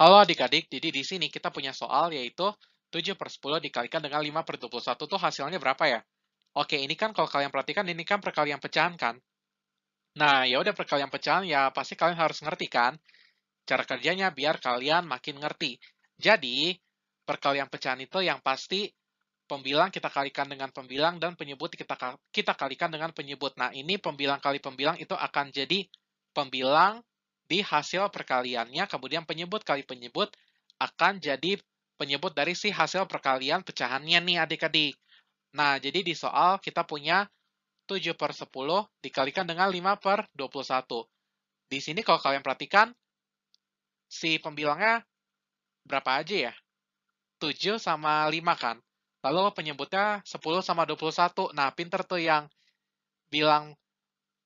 Halo adik-adik, jadi di sini kita punya soal yaitu 7 per 10 dikalikan dengan 5 per 21 tuh hasilnya berapa ya? Oke, ini kan kalau kalian perhatikan, ini kan perkalian pecahan kan? Nah, ya udah perkalian pecahan ya pasti kalian harus ngerti kan? Cara kerjanya biar kalian makin ngerti. Jadi, perkalian pecahan itu yang pasti pembilang kita kalikan dengan pembilang dan penyebut kita kita kalikan dengan penyebut. Nah, ini pembilang kali pembilang itu akan jadi pembilang di hasil perkaliannya, kemudian penyebut kali penyebut akan jadi penyebut dari si hasil perkalian pecahannya nih adik-adik. Nah, jadi di soal kita punya 7 per 10 dikalikan dengan 5 per 21. Di sini kalau kalian perhatikan, si pembilangnya berapa aja ya? 7 sama 5 kan? Lalu penyebutnya 10 sama 21. Nah, pinter tuh yang bilang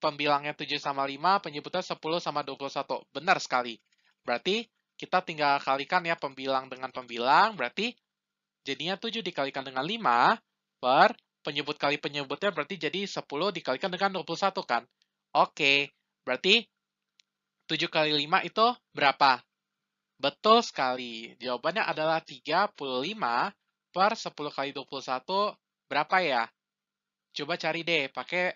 pembilangnya 7 sama 5, penyebutnya 10 sama 21. Benar sekali. Berarti kita tinggal kalikan ya pembilang dengan pembilang, berarti jadinya 7 dikalikan dengan 5 per penyebut kali penyebutnya berarti jadi 10 dikalikan dengan 21 kan? Oke, berarti 7 kali 5 itu berapa? Betul sekali. Jawabannya adalah 35 per 10 kali 21 berapa ya? Coba cari deh pakai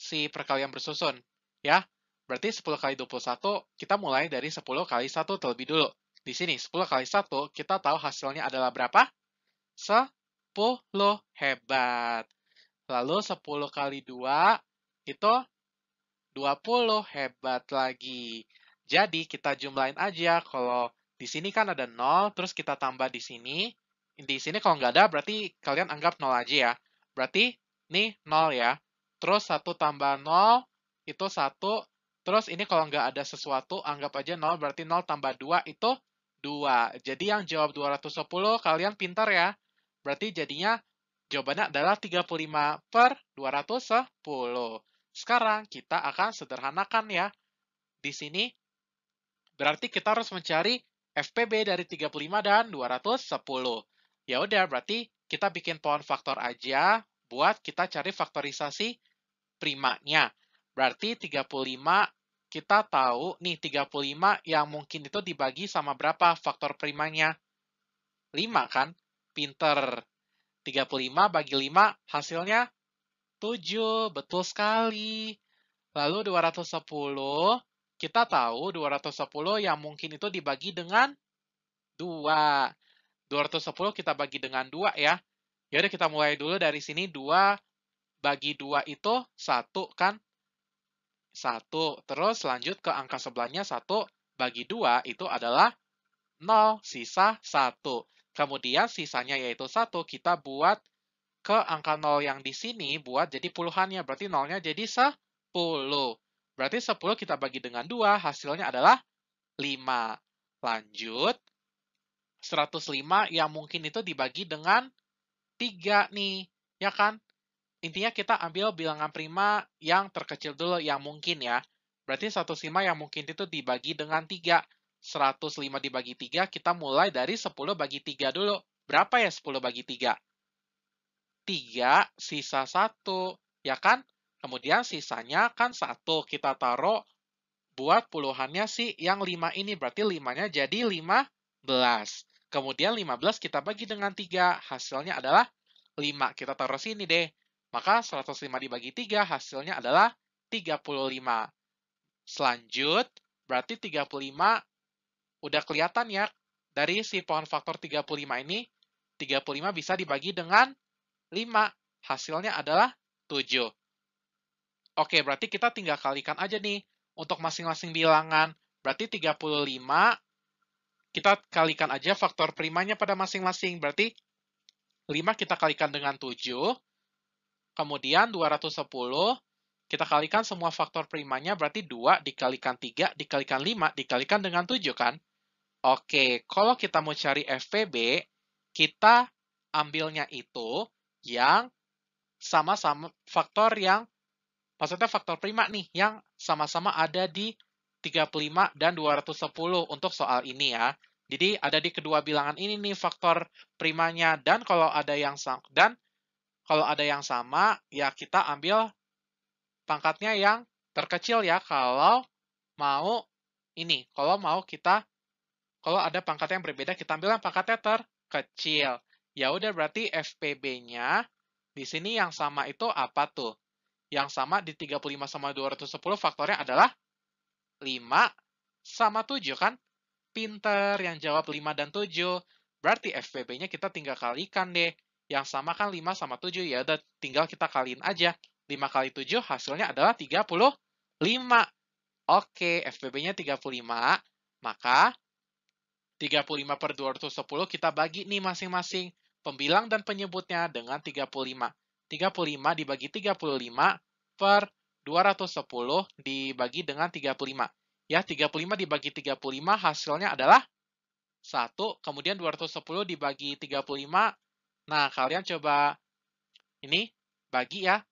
si perkalian bersusun. Ya, berarti 10 kali 21, kita mulai dari 10 kali 1 terlebih dulu. Di sini, 10 kali 1, kita tahu hasilnya adalah berapa? 10. Hebat. Lalu 10 kali 2, itu 20. Hebat lagi. Jadi, kita jumlahin aja. Kalau di sini kan ada 0, terus kita tambah di sini. Di sini kalau nggak ada, berarti kalian anggap 0 aja ya. Berarti, nih 0 ya. Terus 1 tambah 0 itu 1. Terus ini kalau nggak ada sesuatu, anggap aja 0, berarti 0 tambah 2 itu 2. Jadi yang jawab 210, kalian pintar ya. Berarti jadinya jawabannya adalah 35 per 210. Sekarang kita akan sederhanakan ya. Di sini, berarti kita harus mencari FPB dari 35 dan 210. Ya udah, berarti kita bikin pohon faktor aja buat kita cari faktorisasi primanya. Berarti 35 kita tahu nih 35 yang mungkin itu dibagi sama berapa faktor primanya? 5 kan? Pinter. 35 bagi 5 hasilnya 7. Betul sekali. Lalu 210 kita tahu 210 yang mungkin itu dibagi dengan 2. 210 kita bagi dengan 2 ya. Yaudah kita mulai dulu dari sini 2 bagi dua itu satu kan? satu Terus lanjut ke angka sebelahnya satu bagi dua itu adalah nol sisa satu Kemudian sisanya yaitu satu kita buat ke angka nol yang di sini buat jadi puluhannya. Berarti nolnya jadi 10. Berarti 10 kita bagi dengan dua hasilnya adalah 5. Lanjut, 105 yang mungkin itu dibagi dengan tiga nih, ya kan? intinya kita ambil bilangan prima yang terkecil dulu yang mungkin ya. Berarti 105 yang mungkin itu dibagi dengan 3. 105 dibagi 3, kita mulai dari 10 bagi 3 dulu. Berapa ya 10 bagi 3? 3, sisa 1, ya kan? Kemudian sisanya kan 1, kita taruh buat puluhannya sih yang 5 ini. Berarti 5-nya jadi 15. Kemudian 15 kita bagi dengan 3, hasilnya adalah 5. Kita taruh sini deh. Maka 105 dibagi 3 hasilnya adalah 35. Selanjut, berarti 35 udah kelihatan ya dari si pohon faktor 35 ini, 35 bisa dibagi dengan 5. Hasilnya adalah 7. Oke, berarti kita tinggal kalikan aja nih untuk masing-masing bilangan. Berarti 35 kita kalikan aja faktor primanya pada masing-masing. Berarti 5 kita kalikan dengan 7, Kemudian 210 kita kalikan semua faktor primanya berarti 2 dikalikan 3 dikalikan 5 dikalikan dengan 7 kan? Oke, kalau kita mau cari FPB, kita ambilnya itu yang sama-sama faktor yang maksudnya faktor prima nih yang sama-sama ada di 35 dan 210 untuk soal ini ya. Jadi ada di kedua bilangan ini nih faktor primanya dan kalau ada yang dan kalau ada yang sama, ya kita ambil pangkatnya yang terkecil ya kalau mau ini. Kalau mau kita, kalau ada pangkat yang berbeda, kita ambil yang pangkatnya terkecil. Ya udah berarti FPB-nya di sini yang sama itu apa tuh? Yang sama di 35 sama 210 faktornya adalah 5 sama 7 kan? Pinter yang jawab 5 dan 7. Berarti FPB-nya kita tinggal kalikan deh yang sama kan 5 sama 7 ya udah tinggal kita kaliin aja. 5 kali 7 hasilnya adalah 35. Oke, FPB-nya 35, maka 35 per 210 kita bagi nih masing-masing pembilang dan penyebutnya dengan 35. 35 dibagi 35 per 210 dibagi dengan 35. Ya, 35 dibagi 35 hasilnya adalah 1, kemudian 210 dibagi 35 Nah, kalian coba ini bagi ya.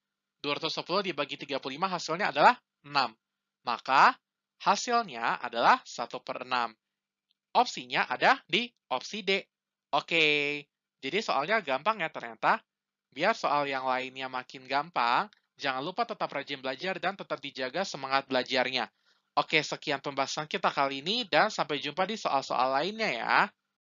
210 dibagi 35 hasilnya adalah 6. Maka hasilnya adalah 1 per 6. Opsinya ada di opsi D. Oke, jadi soalnya gampang ya ternyata. Biar soal yang lainnya makin gampang, jangan lupa tetap rajin belajar dan tetap dijaga semangat belajarnya. Oke, sekian pembahasan kita kali ini dan sampai jumpa di soal-soal lainnya ya.